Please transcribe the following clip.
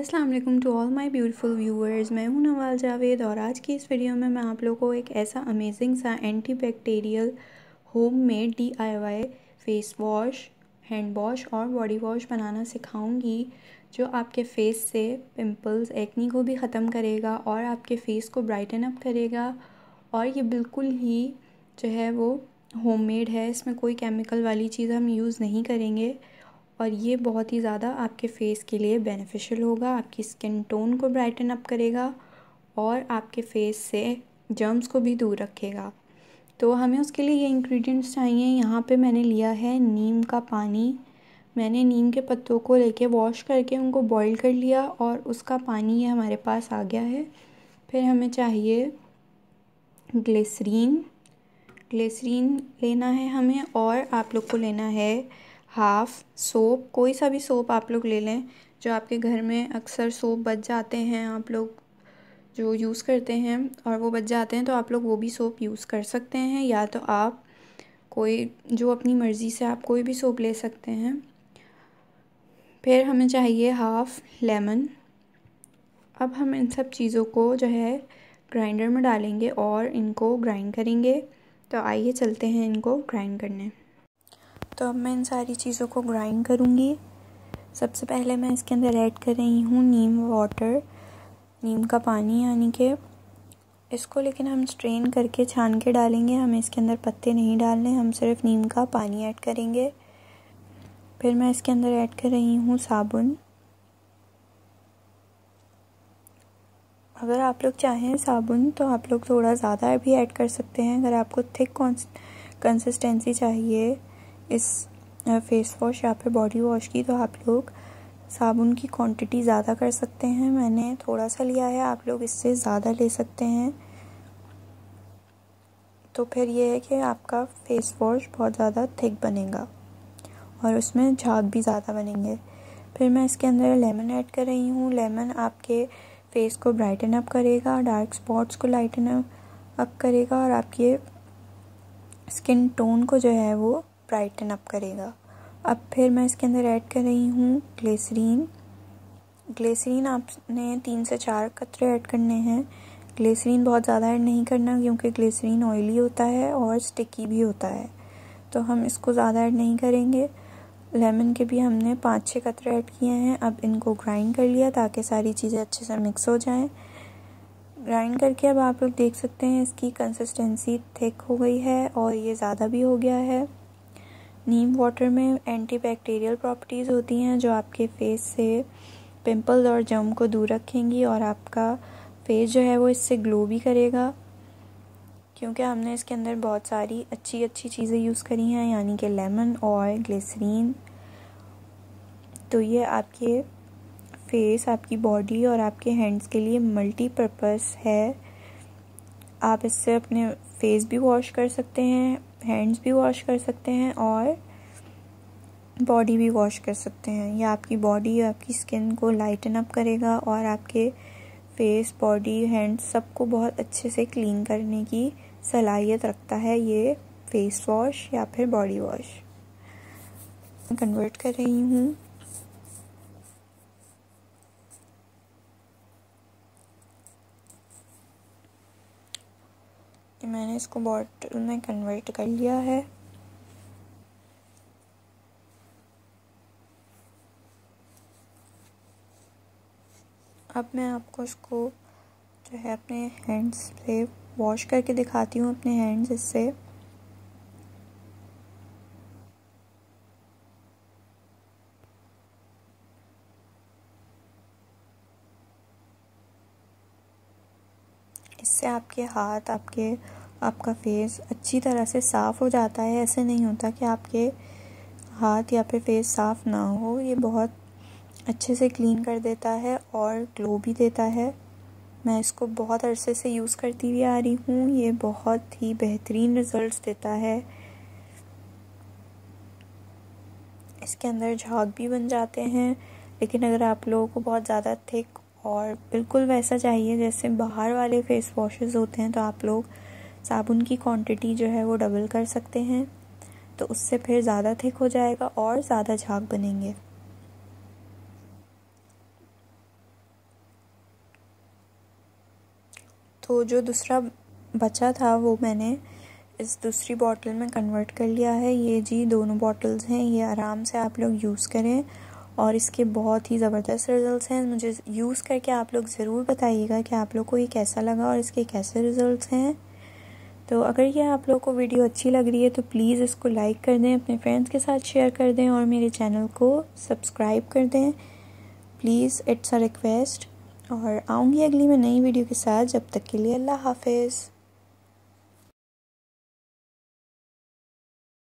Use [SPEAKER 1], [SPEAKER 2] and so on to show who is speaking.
[SPEAKER 1] Aslam to all my beautiful viewers मैं हूं नवाल जावेद और आज की इस वीडियो में मैं आप लोगों को एक ऐसा अमेजिंग सा एंटी बैक्टीरियल होम मेड डी फेस वॉश हैंड वॉश और बॉडी वॉश बनाना सिखाऊंगी जो आपके फेस से पिंपल्स एक्नी को भी ख़त्म करेगा और आपके फेस को ब्राइटन अप करेगा और ये बिल्कुल ही जो है वो मेड है इसमें कोई केमिकल वाली चीज़ हम यूज़ नहीं करेंगे और ये बहुत ही ज़्यादा आपके फेस के लिए बेनिफिशियल होगा आपकी स्किन टोन को ब्राइटन अप करेगा और आपके फेस से जर्म्स को भी दूर रखेगा तो हमें उसके लिए ये इंग्रेडिएंट्स चाहिए यहाँ पे मैंने लिया है नीम का पानी मैंने नीम के पत्तों को लेके वॉश करके उनको बॉईल कर लिया और उसका पानी ये हमारे पास आ गया है फिर हमें चाहिए ग्लिसरीन ग्लिसरीन लेना है हमें और आप लोग को लेना है हाफ़ सोप कोई सा भी सोप आप लोग ले लें जो आपके घर में अक्सर सोप बच जाते हैं आप लोग जो यूज़ करते हैं और वो बच जाते हैं तो आप लोग वो भी सोप यूज़ कर सकते हैं या तो आप कोई जो अपनी मर्ज़ी से आप कोई भी सोप ले सकते हैं फिर हमें चाहिए हाफ़ लेमन अब हम इन सब चीज़ों को जो है ग्राइंडर में डालेंगे और इनको ग्राइंड करेंगे तो आइए चलते हैं इनको ग्राइंड करने तो अब मैं इन सारी चीज़ों को ग्राइंड करूँगी सबसे पहले मैं इसके अंदर ऐड कर रही हूँ नीम वाटर नीम का पानी यानी कि इसको लेकिन हम स्ट्रेन करके छान के डालेंगे हमें इसके अंदर पत्ते नहीं डालने हम सिर्फ नीम का पानी ऐड करेंगे फिर मैं इसके अंदर ऐड कर रही हूँ साबुन अगर आप लोग चाहें साबुन तो आप लोग थोड़ा ज़्यादा भी ऐड कर सकते हैं अगर आपको थिक कंसिस्टेंसी चाहिए इस फेस वॉश या फिर बॉडी वॉश की तो आप लोग साबुन की क्वांटिटी ज़्यादा कर सकते हैं मैंने थोड़ा सा लिया है आप लोग इससे ज़्यादा ले सकते हैं तो फिर ये है कि आपका फेस वॉश बहुत ज़्यादा थिक बनेगा और उसमें झाग भी ज़्यादा बनेंगे फिर मैं इसके अंदर लेमन ऐड कर रही हूँ लेमन आपके फेस को ब्राइटन अप करेगा डार्क स्पॉट्स को लाइटन अप करेगा और आपके स्किन टोन को जो है वो ब्राइटन अप करेगा अब फिर मैं इसके अंदर ऐड कर रही हूँ ग्लेसरीन ग्लेसरीन आपने तीन से चार कतरे ऐड करने हैं ग्लेसरीन बहुत ज़्यादा ऐड नहीं करना क्योंकि ग्लेसरीन ऑयली होता है और स्टिकी भी होता है तो हम इसको ज़्यादा ऐड नहीं करेंगे लेमन के भी हमने पाँच छः कतरे ऐड किए हैं अब इनको ग्राइंड कर लिया ताकि सारी चीज़ें अच्छे से मिक्स हो जाएं ग्राइंड करके अब आप लोग देख सकते हैं इसकी कंसिस्टेंसी थिक हो गई है और ये ज़्यादा भी हो गया है नीम वाटर में एंटीबैक्टीरियल प्रॉपर्टीज़ होती हैं जो आपके फेस से पिंपल्स और जम को दूर रखेंगी और आपका फेस जो है वो इससे ग्लो भी करेगा क्योंकि हमने इसके अंदर बहुत सारी अच्छी अच्छी चीज़ें यूज़ करी हैं यानी कि लेमन और ग्लिसरीन तो ये आपके फेस आपकी बॉडी और आपके हैंड्स के लिए मल्टीपर्पज़ है आप इससे अपने फेस भी वॉश कर सकते हैं हैंड्स भी वॉश कर सकते हैं और बॉडी भी वॉश कर सकते हैं या आपकी बॉडी आपकी स्किन को लाइटन अप करेगा और आपके फेस बॉडी हैंड्स सबको बहुत अच्छे से क्लीन करने की सलाहियत रखता है ये फेस वॉश या फिर बॉडी वॉश कन्वर्ट कर रही हूँ मैंने इसको बॉटल में कन्वर्ट कर लिया है अब मैं आपको इसको जो है अपने हैंड्स से वॉश करके दिखाती हूँ अपने हैंड्स इससे इससे आपके हाथ आपके आपका फेस अच्छी तरह से साफ़ हो जाता है ऐसे नहीं होता कि आपके हाथ या फिर फेस साफ़ ना हो ये बहुत अच्छे से क्लीन कर देता है और ग्लो भी देता है मैं इसको बहुत अरसे से यूज़ करती हुई आ रही हूँ ये बहुत ही बेहतरीन रिज़ल्ट्स देता है इसके अंदर झाग भी बन जाते हैं लेकिन अगर आप लोगों को बहुत ज़्यादा थिक और बिल्कुल वैसा चाहिए जैसे बाहर वाले फेस वॉशेज़ होते हैं तो आप लोग साबुन की क्वांटिटी जो है वो डबल कर सकते हैं तो उससे फिर ज़्यादा थिक हो जाएगा और ज़्यादा झाग बनेंगे तो जो दूसरा बचा था वो मैंने इस दूसरी बॉटल में कन्वर्ट कर लिया है ये जी दोनों बॉटल्स हैं ये आराम से आप लोग यूज़ करें और इसके बहुत ही ज़बरदस्त रिज़ल्ट हैं मुझे यूज़ करके आप लोग ज़रूर बताइएगा कि आप लोग को ये कैसा लगा और इसके कैसे रिज़ल्ट हैं तो अगर यह आप लोगों को वीडियो अच्छी लग रही है तो प्लीज़ इसको लाइक कर दें अपने फ्रेंड्स के साथ शेयर कर दें और मेरे चैनल को सब्सक्राइब कर दें प्लीज़ इट्स अ रिक्वेस्ट और आऊँगी अगली में नई वीडियो के साथ जब तक के लिए अल्लाह हाफिज़